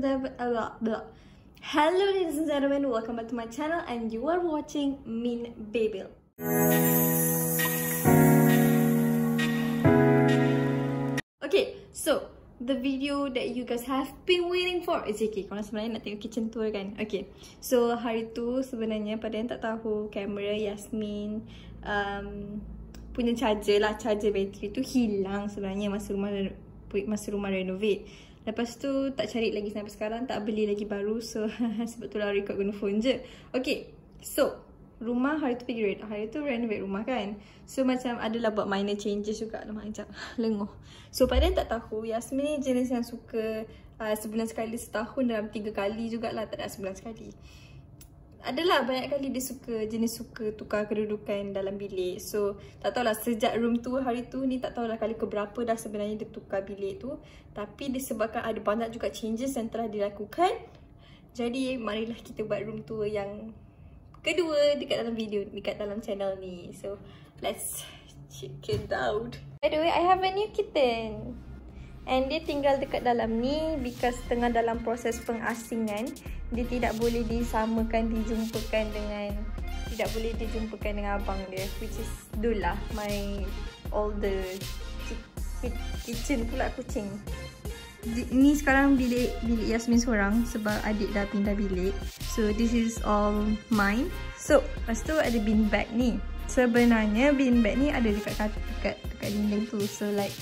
Uh, Hello ladies and gentlemen, welcome back to my channel and you are watching Min Babel. Okay, so the video that you guys have been waiting for is okay. Kalau sebenarnya nak tengok kitchen tour kan? Okay, so hari tu sebenarnya pada yang tak tahu kamera Yasmin um, punya charger lah, charger bateri tu hilang sebenarnya masa rumah masa rumah renovate. Lepas tu tak cari lagi sampai sekarang Tak beli lagi baru So sebab tu lah record guna phone je Okay So Rumah hari tu pergi rate Hari tu renovate rumah kan So macam adalah buat minor changes juga Lama macam lenguh So pada yang tak tahu Yasmin ni jenis yang suka uh, Sebulan sekali setahun dalam tiga kali jugalah Tak ada sebulan sekali adalah banyak kali dia suka jenis suka tukar kedudukan dalam bilik so tak tahulah sejak room tu hari tu ni tak tahulah kali keberapa dah sebenarnya dia tukar bilik tu tapi disebabkan ada banyak juga changes yang telah dilakukan jadi marilah kita buat room tour yang kedua dekat dalam video dekat dalam channel ni so let's check it out by the way I have a new kitten And dia tinggal dekat dalam ni because tengah dalam proses pengasingan. Dia tidak boleh disamakan, dijumpakan dengan... Tidak boleh dijumpakan dengan abang dia. Which is Dula, lah, my older kitchen pula kucing. Ni sekarang bilik bilik Yasmin seorang sebab adik dah pindah bilik. So this is all mine. So lepas tu ada bin bag ni. Sebenarnya bin bag ni ada dekat dekat dekat dinding tu. So like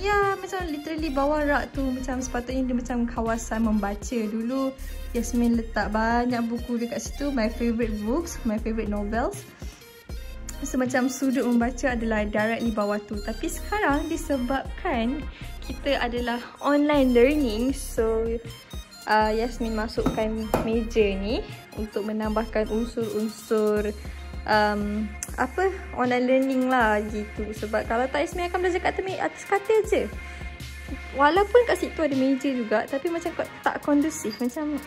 Ya, macam literally bawah rak tu macam sepatutnya dia macam kawasan membaca dulu. Yasmin letak banyak buku dekat situ. My favorite books, my favorite novels. Semacam so, sudut membaca adalah directly bawah tu. Tapi sekarang disebabkan kita adalah online learning. So, uh, Yasmin masukkan meja ni untuk menambahkan unsur-unsur um, apa online learning lah gitu sebab kalau tak Ismi akan belajar kat temi, atas kata je walaupun kat situ ada meja juga tapi macam tak kondusif macam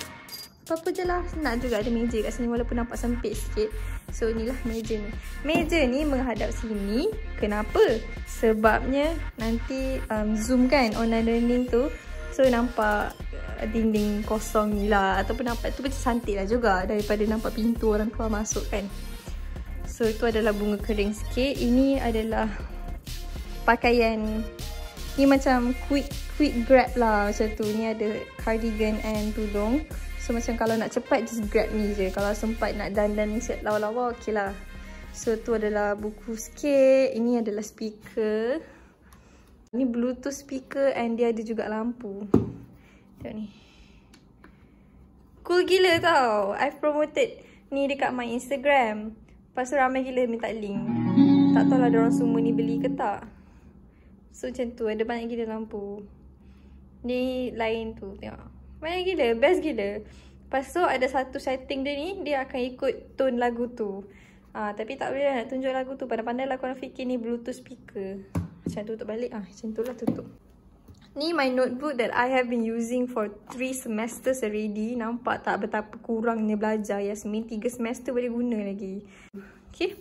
apa-apa je lah nak juga ada meja kat sini walaupun nampak sempit sikit so inilah meja ni meja ni menghadap sini kenapa? sebabnya nanti um, zoom kan online learning tu so nampak uh, dinding kosong ni lah ataupun nampak tu macam cantik lah juga daripada nampak pintu orang keluar masuk kan So itu adalah bunga kering sikit. Ini adalah pakaian ni macam quick quick grab lah macam tu. Ni ada cardigan and tudung. So macam kalau nak cepat just grab ni je. Kalau sempat nak dandan ni siap lawa-lawa lah. So tu adalah buku sikit. Ini adalah speaker. Ini bluetooth speaker and dia ada juga lampu. Tengok ni. Cool gila tau. I've promoted ni dekat my Instagram. Lepas tu ramai gila minta link Tak tahu lah orang semua ni beli ke tak So macam tu ada banyak gila lampu Ni lain tu tengok Banyak gila, best gila Lepas tu ada satu setting dia ni Dia akan ikut tone lagu tu Ah, Tapi tak boleh lah nak tunjuk lagu tu Pandai-pandai lah korang fikir ni bluetooth speaker Macam tu tutup balik ah, Macam tu lah tutup Ni my notebook that I have been using for 3 semesters already. Nampak tak betapa kurangnya belajar Yasmin? 3 semester boleh guna lagi. Okay.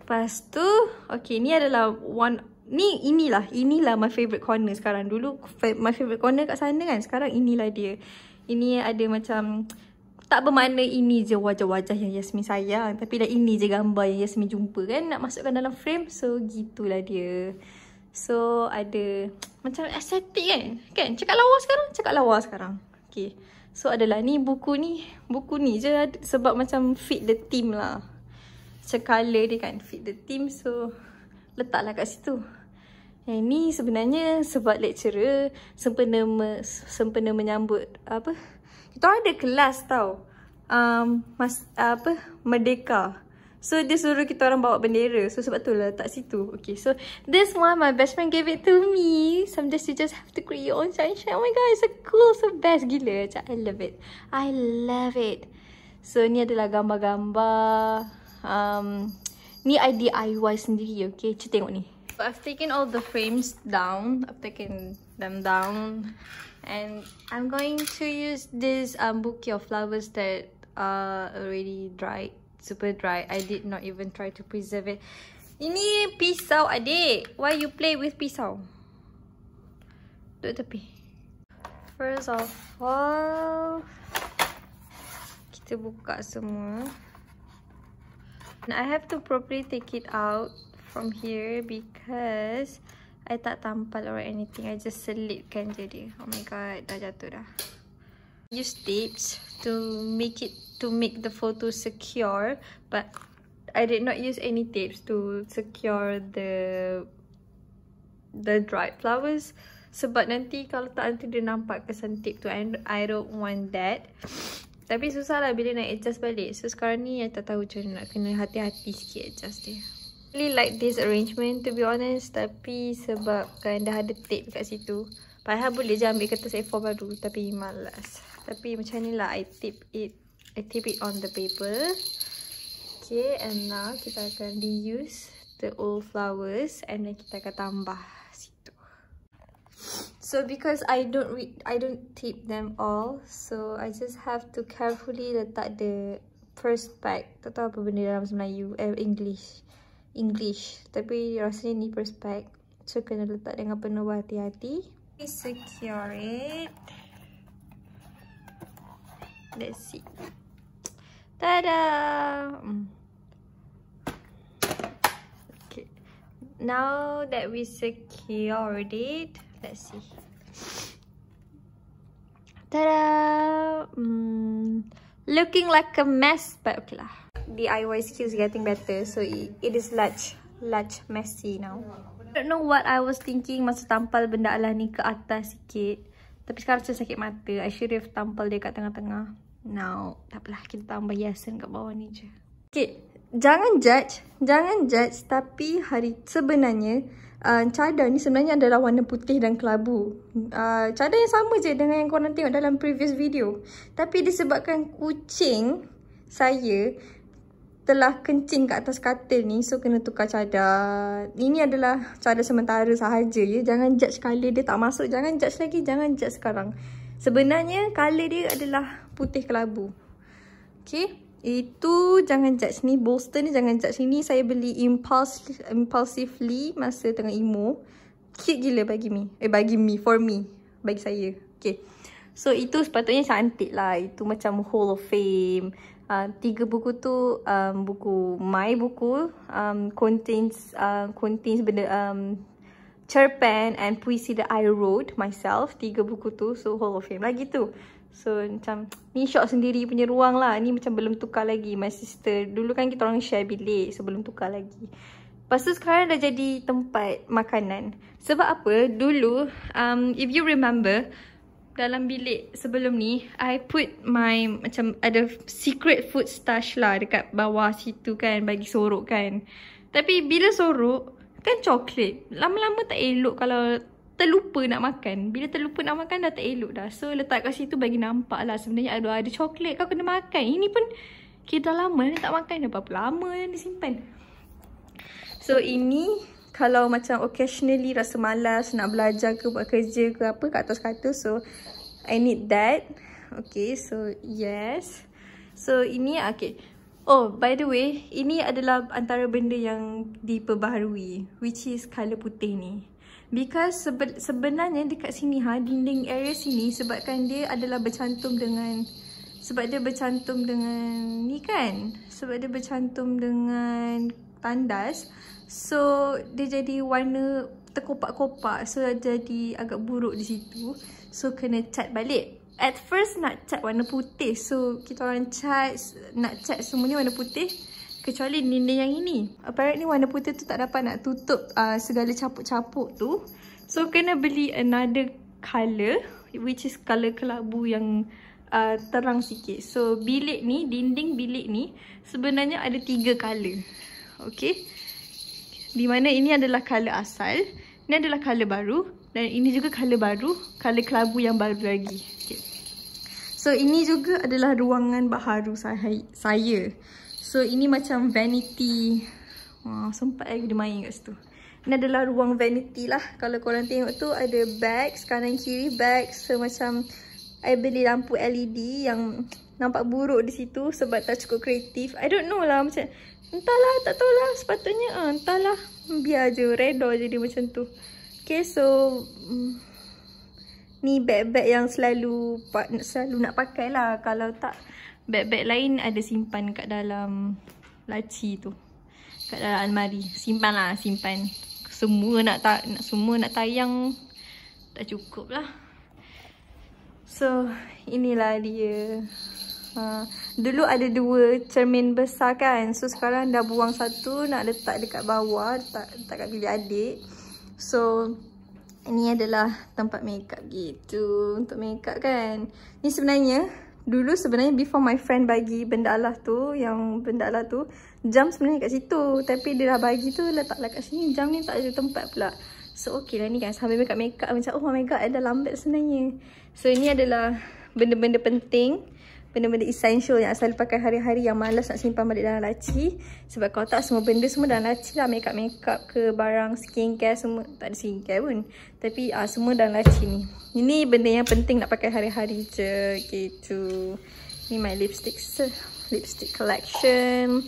Lepas tu, okay ni adalah one, ni inilah, inilah my favourite corner sekarang. Dulu my favourite corner kat sana kan, sekarang inilah dia. Ini ada macam, tak bermakna ini je wajah-wajah yang Yasmin sayang. Tapi dah ini je gambar yang Yasmin jumpa kan, nak masukkan dalam frame. So, gitulah dia. So ada macam aesthetic kan? Kan? Cakap lawa sekarang? Cakap lawa sekarang. Okay. So adalah ni buku ni. Buku ni je sebab macam fit the team lah. Macam colour dia kan fit the team. So letaklah kat situ. Yang ni sebenarnya sebab lecturer sempena, me, sempena menyambut apa? Kita ada kelas tau. Um, mas, apa? Merdeka. So dia suruh kita orang bawa bendera. So sebab tu lah tak situ. Okay so this one my best friend gave it to me. Sometimes you just have to create your own sunshine. Oh my god it's so cool. So best gila. Cak, I love it. I love it. So ni adalah gambar-gambar. Um, ni I DIY sendiri okay. Cik tengok ni. So I've taken all the frames down. I've taken them down. And I'm going to use this um, bouquet of flowers that are uh, already dried super dry. I did not even try to preserve it. Ini pisau adik. Why you play with pisau? Duduk tepi. First of all, kita buka semua. And I have to properly take it out from here because I tak tampal or anything. I just selitkan je dia. Oh my god, dah jatuh dah use tapes to make it to make the photo secure but I did not use any tapes to secure the the dried flowers sebab nanti kalau tak nanti dia nampak kesan tape tu and I don't want that tapi susah lah bila nak adjust balik so sekarang ni I tak tahu macam mana nak kena hati-hati sikit adjust dia really like this arrangement to be honest tapi sebab kan dah ada tape kat situ Padahal boleh je ambil kertas A4 baru tapi malas. Tapi macam ni lah I tip it. I tip it on the paper. Okay and now kita akan reuse the old flowers and then kita akan tambah situ. So because I don't read, I don't tip them all, so I just have to carefully letak the first pack. Tak tahu apa benda dalam Melayu, eh, English. English. Tapi rasanya ni first pack. So kena letak dengan penuh hati-hati. secure it let's see Tada! Mm. okay now that we secured it let's see Tada! mm, looking like a mess but okay lah diy skills getting better so it, it is large large messy now don't know what I was thinking masa tampal benda alah ni ke atas sikit. Tapi sekarang saya sakit mata. I should have tampal dia kat tengah-tengah. Now, tak takpelah kita tambah hiasan kat bawah ni je. Okay, jangan judge. Jangan judge tapi hari sebenarnya uh, cadar ni sebenarnya adalah warna putih dan kelabu. Uh, cadar yang sama je dengan yang korang tengok dalam previous video. Tapi disebabkan kucing saya telah kencing kat atas katil ni so kena tukar cadar ini adalah cara sementara sahaja ya jangan judge colour dia tak masuk jangan judge lagi jangan judge sekarang sebenarnya colour dia adalah putih kelabu okay itu jangan judge ni bolster ni jangan judge ni saya beli impulse impulsively masa tengah emo cute gila bagi me eh bagi me for me bagi saya okay So itu sepatutnya cantik lah. Itu macam Hall of Fame. Uh, tiga buku tu um, buku my buku um, contains uh, contains benda um, cerpen and puisi that I wrote myself. Tiga buku tu so Hall of Fame lagi tu. So macam ni shot sendiri punya ruang lah. Ni macam belum tukar lagi my sister. Dulu kan kita orang share bilik so belum tukar lagi. Lepas tu sekarang dah jadi tempat makanan. Sebab apa? Dulu, um, if you remember, dalam bilik sebelum ni I put my macam ada secret food stash lah dekat bawah situ kan bagi sorok kan tapi bila sorok kan coklat lama-lama tak elok kalau terlupa nak makan bila terlupa nak makan dah tak elok dah so letak kat situ bagi nampak lah sebenarnya ada ada coklat kau kena makan ini pun kita lama ni tak makan dah berapa lama yang disimpan so ini kalau macam occasionally rasa malas nak belajar ke buat kerja ke apa kat atas kata so I need that okay so yes so ini okay oh by the way ini adalah antara benda yang diperbaharui which is colour putih ni because sebe sebenarnya dekat sini ha dinding area sini sebabkan dia adalah bercantum dengan sebab dia bercantum dengan ni kan sebab dia bercantum dengan tandas so dia jadi warna terkopak-kopak so jadi agak buruk di situ so kena cat balik at first nak cat warna putih so kita orang cat nak cat semuanya warna putih kecuali dinding yang ini apparently warna putih tu tak dapat nak tutup uh, segala capuk-capuk tu so kena beli another colour which is colour kelabu yang uh, terang sikit so bilik ni, dinding bilik ni sebenarnya ada tiga colour Okey. Di mana ini adalah colour asal. Ini adalah colour baru. Dan ini juga colour baru. Colour kelabu yang baru lagi. Okay. So, ini juga adalah ruangan baharu saya. So, ini macam vanity. Wah, sempat lagi dia main kat situ. Ini adalah ruang vanity lah. Kalau korang tengok tu, ada bags. Kanan kiri bags. So, macam I beli lampu LED yang nampak buruk di situ sebab tak cukup kreatif. I don't know lah macam entahlah tak tahu lah sepatutnya ah entahlah biar je redor je dia macam tu. Okay so mm, ni beg-beg yang selalu selalu nak pakai lah kalau tak beg-beg lain ada simpan kat dalam laci tu. Kat dalam almari. Simpan lah simpan. Semua nak tak nak semua nak tayang tak cukup lah. So, inilah dia. Ha, dulu ada dua cermin besar kan. So sekarang dah buang satu nak letak dekat bawah. Letak, letak kat bilik adik. So ini adalah tempat makeup gitu. Untuk makeup kan. Ni sebenarnya. Dulu sebenarnya before my friend bagi benda Allah tu. Yang benda Allah tu. Jam sebenarnya kat situ. Tapi dia dah bagi tu letaklah kat sini. Jam ni tak ada tempat pula. So okey lah ni kan. Sambil makeup-makeup macam oh my god. Dah lambat sebenarnya. So ini adalah benda-benda Penting benda-benda essential yang selalu pakai hari-hari yang malas nak simpan balik dalam laci sebab kalau tak semua benda semua dalam laci lah makeup makeup ke barang skincare semua tak ada skincare pun tapi uh, semua dalam laci ni ini benda yang penting nak pakai hari-hari je gitu ni my lipstick lipstick collection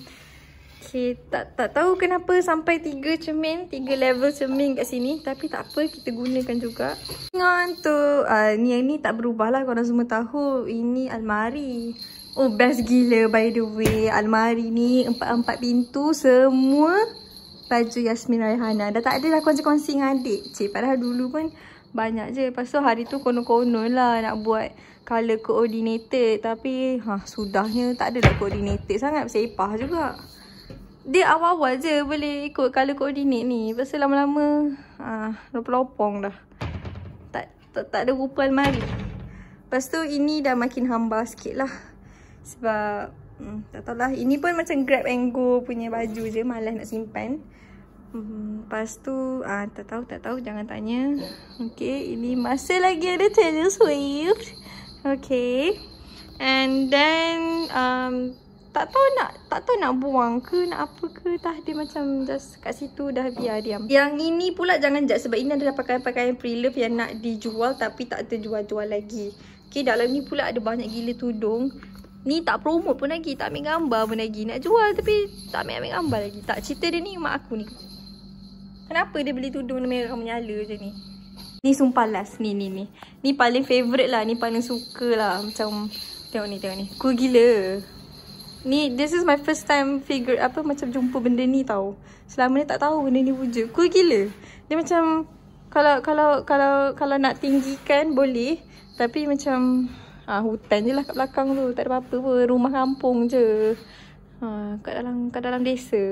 Okay, tak, tak tahu kenapa sampai tiga cermin, tiga level cermin kat sini Tapi tak apa, kita gunakan juga Dengan tu, uh, ah, ni yang ni tak berubah lah korang semua tahu Ini almari Oh, best gila by the way Almari ni, empat-empat pintu semua baju Yasmin Raihana Dah tak ada lah kongsi-kongsi dengan adik Cik, padahal dulu pun banyak je Lepas tu hari tu konon-konon lah nak buat color coordinated Tapi, ha, sudahnya tak ada lah coordinated sangat Sepah juga dia awal-awal je boleh ikut color coordinate ni. Lepas tu lama-lama ah, lopong dah. Tak, tak tak ada rupa almari. Lepas tu ini dah makin hamba sikit lah. Sebab hmm, tak lah. Ini pun macam grab and go punya baju je. Malas nak simpan. Hmm, lepas tu ah, tak tahu tak tahu. Jangan tanya. Okay. Ini masih lagi ada Taylor Swift. Okay. And then um, tak tahu nak tak tahu nak buang ke nak apa ke tah dia macam just kat situ dah biar diam. Yang ini pula jangan jat sebab ini adalah pakaian-pakaian pre-love yang nak dijual tapi tak terjual-jual lagi. Okey dalam ni pula ada banyak gila tudung. Ni tak promote pun lagi, tak ambil gambar pun lagi. Nak jual tapi tak ambil, ambil gambar lagi. Tak cerita dia ni mak aku ni. Kenapa dia beli tudung merah menyala je ni? Ni sumpah last ni ni ni. Ni paling favourite lah. Ni paling suka lah. Macam tengok ni tengok ni. Cool gila. Ni, this is my first time figure apa macam jumpa benda ni tau. Selama ni tak tahu benda ni wujud. Cool gila. Dia macam kalau kalau kalau kalau nak tinggikan boleh. Tapi macam ah, hutan je lah kat belakang tu. Tak ada apa-apa pun. Rumah kampung je. Ha, kat dalam kat dalam desa.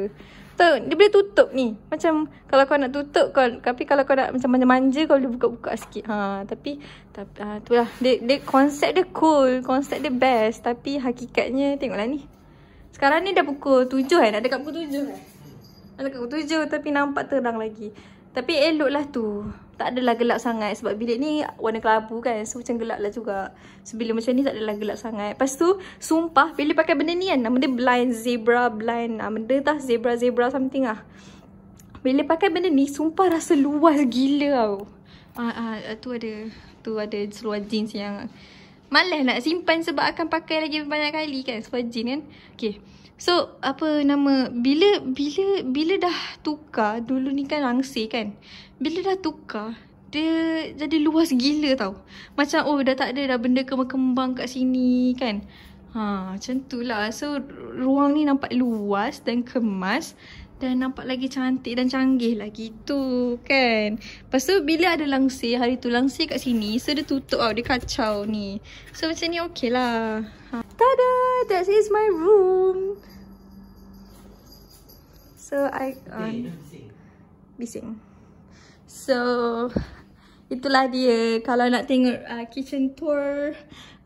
Tu, dia boleh tutup ni. Macam kalau kau nak tutup kau tapi kalau kau nak macam manja-manja kau boleh buka-buka sikit. Ha, tapi tapi ha, ah, itulah dia dia konsep dia cool, konsep dia best tapi hakikatnya tengoklah ni. Sekarang ni dah pukul tujuh kan? Nak dekat pukul tujuh? kan? Nak dekat pukul tujuh? tapi nampak terang lagi. Tapi eloklah tu. Tak adalah gelap sangat sebab bilik ni warna kelabu kan. So macam gelap lah juga. So bila macam ni tak adalah gelap sangat. Lepas tu sumpah bila pakai benda ni kan. Nama dia blind zebra blind. Nama ah, benda tah zebra zebra something ah. Bila pakai benda ni sumpah rasa luas gila tau. Ah, ah, tu ada tu ada seluar jeans yang Malah nak simpan sebab akan pakai lagi banyak kali kan. Sebab jean kan. Okay. So apa nama bila bila bila dah tukar dulu ni kan langsir kan. Bila dah tukar dia jadi luas gila tau. Macam oh dah tak ada dah benda kembang kat sini kan. Ha macam tu lah. So ruang ni nampak luas dan kemas dan nampak lagi cantik dan canggih lah gitu kan. Lepas tu bila ada langsir hari tu langsir kat sini so dia tutup tau dia kacau ni. So macam ni okey lah. Ha. Tada! That is my room. So I... Eh, um, bising. So itulah dia kalau nak tengok uh, kitchen tour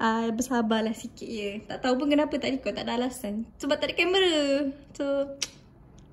uh, bersabarlah sikit ya. Tak tahu pun kenapa tak record tak ada alasan. Sebab tak ada kamera. So...